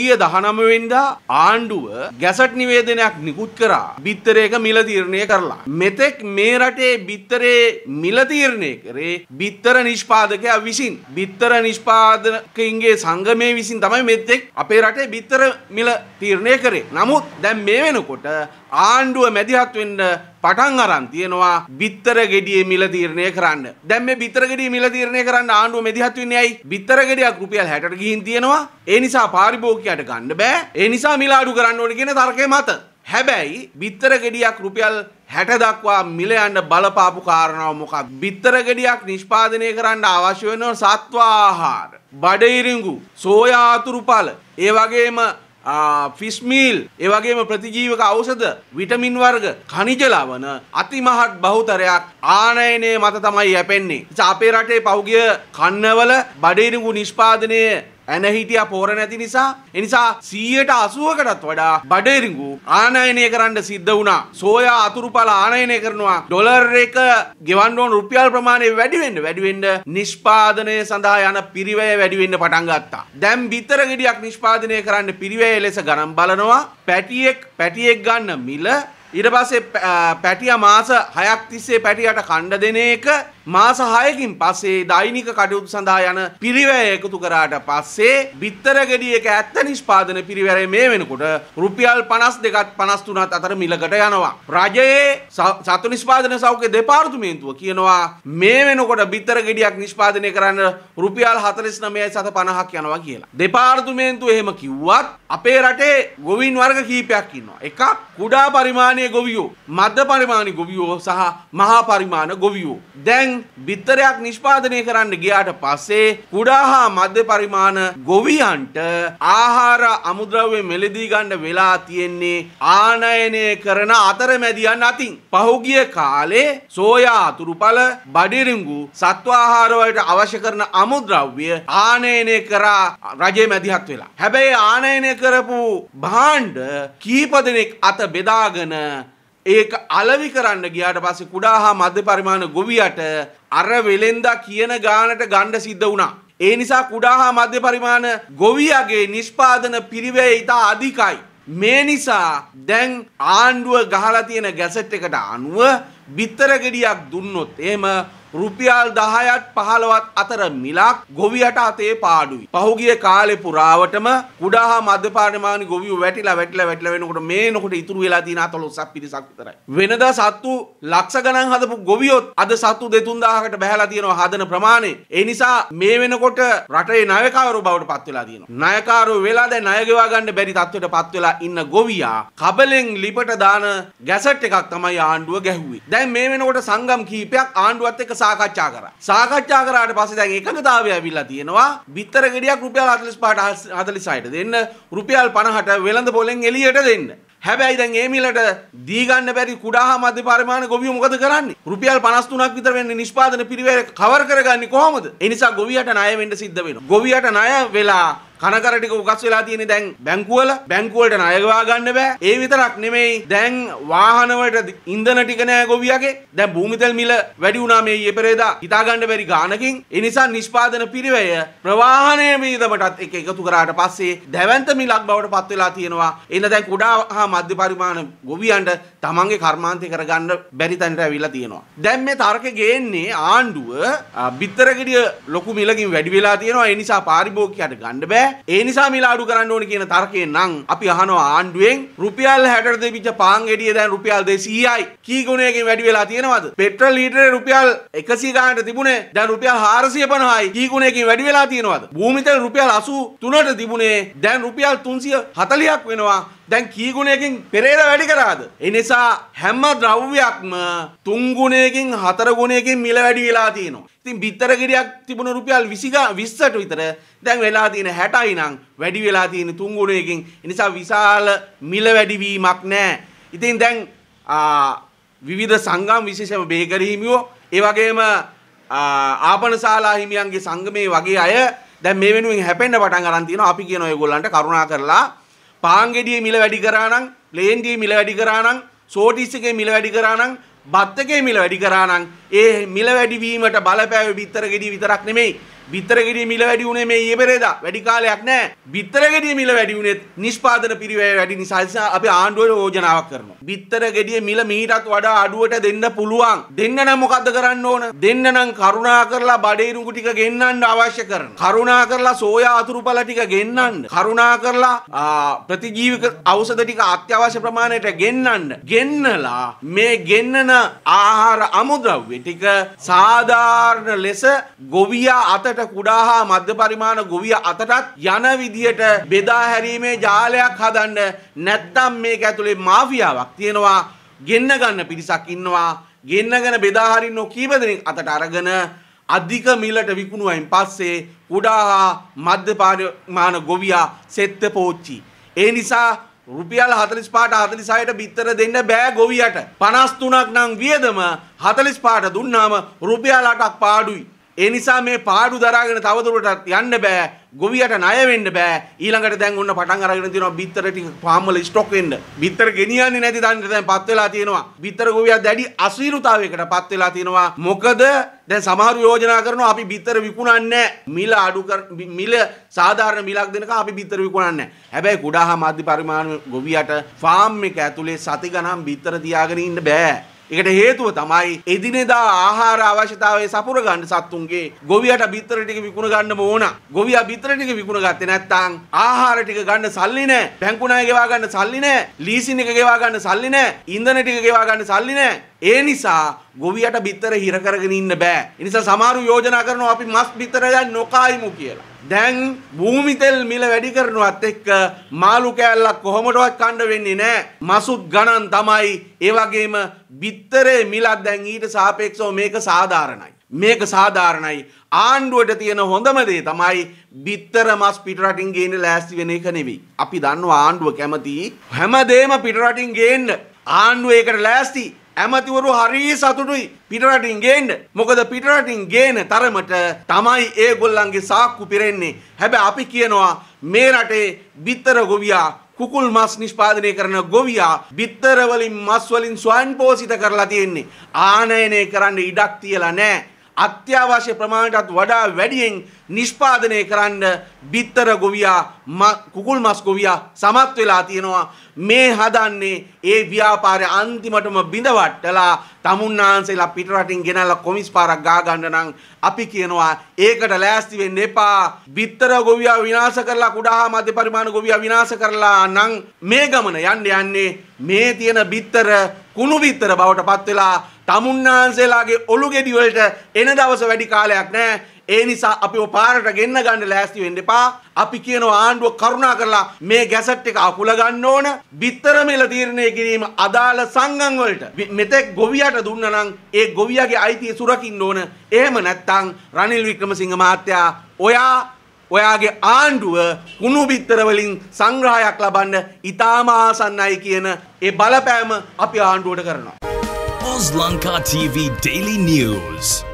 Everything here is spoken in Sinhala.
ගිය දහනමවෙන්දා ආණ්ඩුව ගැසට් නිවේදනයක් නිකුත් කරා බිත්තරයක මිලතීරණය කරලා. මෙතෙක් මේ රටේ බිත්තරේ මිලතීරණය කරේ බිත්තර නිෂ්පාදකයා විසින්. බිත්තර නිෂ්පාදකයින්ගේ සංගමය විසින් තමයි මෙතෙක් අපේ රටේ බිත්තර මිල තීරණය කරේ. නමුත් දැන් මේ වෙනකොට ආණ්ඩුව මැදිහත්වෙන්න පටන් අරන් තියෙනවා බිත්තර ගෙඩියේ මිල තීරණය කරන්න. දැන් මේ බිත්තර ගෙඩියේ මිල තීරණය කරන්න ආණ්ඩුව මැදිහත් වෙන්නේ ඇයි? බිත්තර ගෙඩියක් රුපියල් 60ට ගිහින් තියෙනවා. ඒ නිසා පාරිභෝගිකයට ගන්න බෑ. ඒ නිසා මිල අඩු කරන්න ඕනේ කියන තර්කය මත. හැබැයි බිත්තර ගෙඩියක් රුපියල් 60 දක්වා මිල යන්න බලපාපු කාරණාව මොකක්ද? බිත්තර ගෙඩියක් නිෂ්පාදනය කරන්න අවශ්‍ය වෙන සත්ව ආහාර, බඩ ඉරිඟු, සෝයා අතුරු පළ, ඒ වගේම ෆිස් මීල් ඒ වගේම ප්‍රතිජීවක ඖෂධ විටමින් වර්ග ඛනිජ ලවණ අතිමහත් බහුතරයක් ආනයනයේ මත තමයි යැපෙන්නේ. අපේ රටේ පහුගිය කන්නවල බඩිරුඟු නිෂ්පාදනයේ ඇනහිටිය පෝර නැති නිසා එනිසා සීයට අසුවකටත් වඩා බඩරිංගු ආනයනය කරන්න සිද්ධ වුණා සෝයා අතුරුපල ආනයනය කරනවා ඩොලර් එක ගෙවන්ඩෝන් රුපියල් ප්‍රමාණය වැඩිවෙන්න වැඩිවෙන්න නිෂ්පාදනය සඳහා යන පිරිවය වැඩිවෙන්න පටන් ගත්තා දැම් බිතර ගෙඩියක් නිෂ්පාදනය කරන්න පිරිවේ ලෙස ගනම් බලනවා පැටියෙක් පැටියෙක් ගන්න මිල ඉඩ පස්සේ පැටිය මාස හයක් තිස්සේ පැටියට කණ්ඩ දෙන එක මාස 6කින් පස්සේ දෛනික කටයුතු සඳහා යන පිරිවැය එකතු කරාට පස්සේ බිත්තර ගෙඩියක ඇත්ත නිෂ්පාදන පිරිවැය මේ වෙනකොට රුපියල් 52ත් 53ත් අතර මිලකට යනවා. රජයේ සතු නිෂ්පාදන සෞඛ්‍ය දෙපාර්තමේන්තුව කියනවා මේ වෙනකොට බිත්තර ගෙඩියක් නිෂ්පාදනය කරන්න රුපියල් 49.50ක් යනවා කියලා. දෙපාර්තමේන්තුව එහෙම කිව්වත් අපේ රටේ ගොවීන් වර්ග කීපයක් ඉන්නවා. එකක් කුඩා පරිමාණයේ ගොවියෝ, මධ්‍ය පරිමාණයේ ගොවියෝ සහ මහා පරිමාණ ගොවියෝ. දැන් බිත්තරයක් නිෂ්පාදනය කරන්න ගියාට පස්සේ කුඩා හා මධ්‍ය පරිමාණ ගොවියන්ට ආහාර අමුද්‍රව්‍ය මෙලෙදී ගන්න වෙලා තියෙන්නේ ආනයනය කරන අතරමැදියන් අතින්. පහුගිය කාලේ සෝයා අතුරුඵල බඩිරිංගු සත්වාහාර වලට අවශ්‍ය කරන අමුද්‍රව්‍ය ආනයනය කරා රජය මැදිහත් වෙලා. හැබැයි ආනයනය කරපු භාණ්ඩ කීප දෙනෙක් අත බෙදාගෙන ඒක අලවි කරන්න ගියාට පස්සේ කුඩා හා මධ්‍ය පරිමාණ ගොවියට අර වෙලෙන්දා කියන ගානට ගණ්ඩ සිද්ධ වුණා. ඒ නිසා කුඩා හා මධ්‍ය පරිමාණ ගොවියගේ නිෂ්පාදන පිරිවේ ඉතා අධිකයි. මේ නිසා දැන් ආණ්ඩුව ගහලා තියෙන ගැසට් එකට අනුව බිත්තර ගෙඩියක් දුන්නොත් එහෙම රුපියල් 10ත් 15ත් අතර මිලක් ගොවියට අතේ පාඩුයි. පහුගිය කාලේ පුරාවටම කුඩා මද්දපානමානි ගොවියෝ වැටිලා වැටිලා වැටිලා වෙනකොට මේ නොකොට ඉතුරු වෙලා තියෙන 14ක් පිරිසක් විතරයි. වෙනදා සත්තු ලක්ෂ ගණන් හදපු ගොවියොත් අද සත්තු 2000කට බහැලා තියෙනවා හදන ප්‍රමාණය. ඒ නිසා මේ වෙනකොට රටේ ණයකාරෝ බවට පත් වෙලා තියෙනවා. ණයකාරෝ වෙලා දැන් ණය ගෙවා ගන්න බැරි තත්ත්වයට පත් වෙලා ඉන්න ගොවියා කබලෙන් ලිපට දාන ගැසට් එකක් තමයි ආණ්ඩුව ගැහුවේ. දැන් මේ වෙනකොට සංගම් කීපයක් ආණ්ඩුවත් එක්ක සාකච්ඡා කරා. සාකච්ඡා කරාට පස්සේ දැන් එකඟතාවය ඇවිල්ලා තියෙනවා බිත්තර ගෙඩියක් රුපියල් 45ට 46ට දෙන්න රුපියල් 50ට වෙළඳ පොලෙන් එළියට දෙන්න. හැබැයි දැන් ඒ මිලට දී ගන්න බැරි කුඩා හා මධ්‍ය පරිමාණ ගොවියෝ මොකද කරන්නේ? රුපියල් 53ක් විතර වෙන්නේ නිෂ්පාදන පිරිවැය කවර් කරගන්නේ කොහොමද? ඒ නිසා ගොවියට ණය වෙන්න සිද්ධ වෙනවා. ගොවියට ණය වෙලා කනකර ටික උකස් වෙලා තියෙන්නේ දැන් බැංකුවල බැංකුවලට ණය ගවා ගන්න බෑ. ඒ විතරක් නෙමෙයි දැන් වාහනවලට ඉන්ධන ටික නෑ ගොවියගේ. දැන් භූමිතෙල් මිල වැඩි වුණා මේ ඊපෙරේදා. හිතා ගන්න බැරි ගාණකින්. ඒ නිසා නිෂ්පාදන පිරිවැය ප්‍රවාහනය වියදමටත් එක එකතු කරාට පස්සේ දැවැන්ත මිලක් බවට පත් වෙලා තියෙනවා. එන දැන් කුඩා හා මධ්‍ය පරිමාණ ගොවියන්ට තමන්ගේ කර්මාන්තය කරගන්න බැරි තැනට ඇවිල්ලා තියෙනවා. දැන් මේ තර්කේ ගේන්නේ ආණ්ඩුව බිත්තරගෙඩිය ලොකු මිලකින් වැඩි වෙලා තියෙනවා. ඒ නිසා පාරිභෝගිකයට ගන්න බෑ. බෑ ඒ නිසා මිල අඩු කරන්න ඕනේ කියන තර්කයෙන් නම් අපි අහනවා ආණ්ඩුවෙන් රුපියල් 60ට දීපිච්ච පාන් ගෙඩිය දැන් රුපියල් 200යි කී ගුණයකින් වැඩි වෙලා තියෙනවද පෙට්‍රල් ලීටරේ රුපියල් 100 ගානට තිබුණේ දැන් රුපියල් 450යි කී ගුණයකින් වැඩි වෙලා තියෙනවද භූමිතල රුපියල් 83ට තිබුණේ දැන් රුපියල් 340ක් වෙනවා දැන් කීගුණයකින් පෙරේර වැඩි කරාද. එනිසා හැම්ම ද්‍රව්‍යයක්ම තුංගුණයකින් හතරගුණයකින් මිල වැඩි වෙලා තියෙනවා. තින් බිත්තර ගෙඩියක් තිබුණ රුපියල් 20 20ට විතර දැන් වෙලා තියෙන 60යි නම් වැඩි වෙලා තියෙන තුන් ගුණයකින් ඒ නිසා විශාල මිල වැඩිවීමක් නැහැ. ඉතින් දැන් විවිධ සංගම් විශේෂම බේකර හිමියෝ ඒ වගේම ආපන ශාලා හිමියන්ගේ සංගමේ වගේ අය දැන් මේ වෙනුවෙන් හැපෙන්න පටන් අරන් තියෙනවා. අපි කියන ඔයගොල්ලන්ට කරුණා කරලා පාන් ගෙඩියේ මිල වැඩි කරා නම් ප්ලේන් ඩී මිල වැඩි කරා නම් සෝටිස් එකේ මිල වැඩි කරා නම් බත්තකේ මිල වැඩි කරා නම් ඒ මිල වැඩිවීමට බලපෑවේ බිත්තර ගෙඩිය විතරක් නෙමෙයි බිත්තරගෙඩිය මිල වැඩි වුණේ මේ ඊයේ පෙරේදා. වැඩි කාලයක් නැහැ. බිත්තරගෙඩිය මිල වැඩි වුණෙත් නිෂ්පාදන පිරිවැය වැඩි නිසා අපි ආණ්ඩුවට යෝජනාවක් කරනවා. බිත්තරගෙඩිය මිල මීටත් වඩා අඩුවට දෙන්න පුළුවන්. දෙන්න නම් මොකද්ද කරන්න ඕන? දෙන්න නම් කරුණා කරලා බඩේරුඟු ටික ගෙන්නන්න අවශ්‍ය කරන. කරුණා කරලා සෝයා අතුරුපල ටික ගෙන්නන්න. කරුණා කරලා ප්‍රතිජීවක ඖෂධ ටික අත්‍යවශ්‍ය ප්‍රමාණයට ගෙන්නන්න. ගෙන්නලා මේ ගෙන්නන ආහාර අමුද්‍රව්‍ය ටික සාධාරණ ලෙස ගොවියා අතට අයට කුඩා හා මධ්‍ය පරිමාණ ගොවිය අතටත් යන විදියට බෙදා හැරීමේ ජාලයක් හදන්න නැත්නම් මේක ඇතුලේ මාෆියාවක් තියෙනවා ගෙන්න ගන්න පිරිසක් ඉන්නවා ගෙන්නගෙන බෙදා හරින්න කීප දෙනෙක් අතට අරගෙන අධික මිලට විකුණුවයින් පස්සේ කුඩා හා මධ්‍ය පරිමාණ ගොවියා සෙත්ත පෝච්චි. ඒ නිසා රුපියල් 45ට 46ට බිත්තර දෙන්න බෑ ගොවියට 53ක් නම් වියදම 45ට දුන්නාම රුපියල් 8ක් පාඩුයි ඒ නිසා මේ පාඩු දරාගෙන තවදුරටත් යන්න බෑ. ගොවියට ණය වෙන්න බෑ. ඊළඟට දැන් ඔන්න පටන් අරගෙන තියෙනවා බිත්තර ටික පාම්වල ස්ටොක් වෙන්න. බිත්තර ගෙනියන්නේ නැති දන්නේ දැන් පත් වෙලා තියෙනවා. බිත්තර ගොවියා දැඩි අසීරුතාවයකට පත් වෙලා තියෙනවා. මොකද දැන් සමහරු යෝජනා කරනවා අපි බිත්තර විකුණන්නේ මිල අඩු කර මිල සාධාරණ මිලක් දෙනකම් අපි බිත්තර විකුණන්නේ හැබැයි කුඩා හා මධ්‍ය පරිමාණ ගොවියට ෆාම් එක ඇතුලේ සති ගණන් බිත්තර තියාගෙන ඉන්න බෑ. ඒකට හේතුව තමයි එදිනෙදා ආහාර අවශ්‍යතාවය සපුර ගන්න සත්තුන්ගේ ගොවියට බිත්තර ටික විකුණ ගන්නම ඕන. ගොවියා බිත්තර ටික විකුණ ගත්තේ නැත්නම් ආහාර ටික ගන්න සල්ලි නැහැ. බැංකු ණය ගෙවා ගන්න සල්ලි නැහැ. ලීසින් එක ගෙවා ගන්න සල්ලි නැහැ. ඉන්ධන ටික ගෙවා ගන්න සල්ලි නැහැ. ඒ නිසා ගොවියට බිත්තර හිර කරගෙන ඉන්න බෑ. ඒ නිසා සමහරු යෝජනා කරනවා අපි මස් බිත්තර ගන්න නොකායිමු කියලා. දැන් භූමි තෙල් මිල වැඩි කරනවත් එක්ක මාළු කෑල්ලක් කොහොමඩවත් කණ්ඩ වෙන්නේ නැහැ. මසුත් ගණන් තමයි ඒ වගේම බිත්තරේ මිලක් දැන් ඊට සාපේක්ෂව මේක සාධාරණයි. මේක සාධාරණයි. ආණ්ඩුවට තියෙන හොඳම දේ තමයි බිත්තර මස් පිටරටින් ගේන්න ලෑස්ති වෙන එක නෙවෙයි. අපි දන්නවා ආණ්ඩුව කැමති හැමදේම පිටරටින් ගේන්න. ආණ්ඩුව ඒකට ලෑස්ති. ඇමතිවරු හරි සතුටුයි පිටරටින් ගේන්න. මොකද පිටරටින් ගේන තරමට තමයි ඒගොල්ලන්ගේ සාක්කු පිරෙන්නේ. හැබැයි අපි කියනවා මේ රටේ බිත්තර ගොවියා කුකුල් මස් නිෂ්පාදනය කරන ගොවියා බිත්තර වලින් මස් වලින් ස්වයං පෝෂිත කරලා තියෙන්නේ. ආනයනය කරන්න ඉඩක් තියලා නැහැ. අත්‍යවශ්‍ය ප්‍රමාණයටත් වඩා වැඩියෙන් නිෂ්පාදනය කරන්න බිත්තර ගොවියා කුකුල් මස් ගොවියා සමත් වෙලා තියෙනවා මේ හදන්නේ ඒ ව්‍යාපාරය අන්තිමටම බිඳවට්ටලා තමුන්නාන්සේලා පිටරටින් ගෙනල්ලා කොමිස් පාරක් ගා ගන්න නම් අපි කියනවා ඒකට ලෑස්ති වෙන්න එපා බිත්තර ගොවියා විනාශ කරලා කුඩා හා මධ්‍ය පරිමාණ ගොවියා විනාශ කරලා නම් මේ ගමන යන්න යන්නේ මේ තියෙන බිත්තර කුණු බිත්තර බවට පත් වෙලා තමුන්නාන්සේලාගේ ඔළු ගෙඩිවලට එන දවස වැඩි කාලයක් නෑ. ඒ නිසා අපිව පාරට ගෙන්න ගන්න ලෑස්ති වෙන්න එපා. අපි කියන ආණ්ඩුව කරුණා කරලා මේ ගැසට් එක අකුල ගන්න ඕන. බිත්තර මිල තීරණය කිරීම අදාළ සංගම් වලට මෙතෙක් ගොවියට දුන්නා නම් ඒ ගොවියාගේ අයිතිය සුරකින්න ඕන. එහෙම නැත්නම් රනිල් වික්‍රමසිංහ මහත්තයා ඔයා ඔයාගේ ආණ්ඩුව කුණු බිත්තර වලින් සංග්‍රහයක් ලබන්න ඉතාම ආසන්නයි කියන ඒ බලපෑම අපි ආණ්ඩුවට කරනවා. Lanka TV Daily News.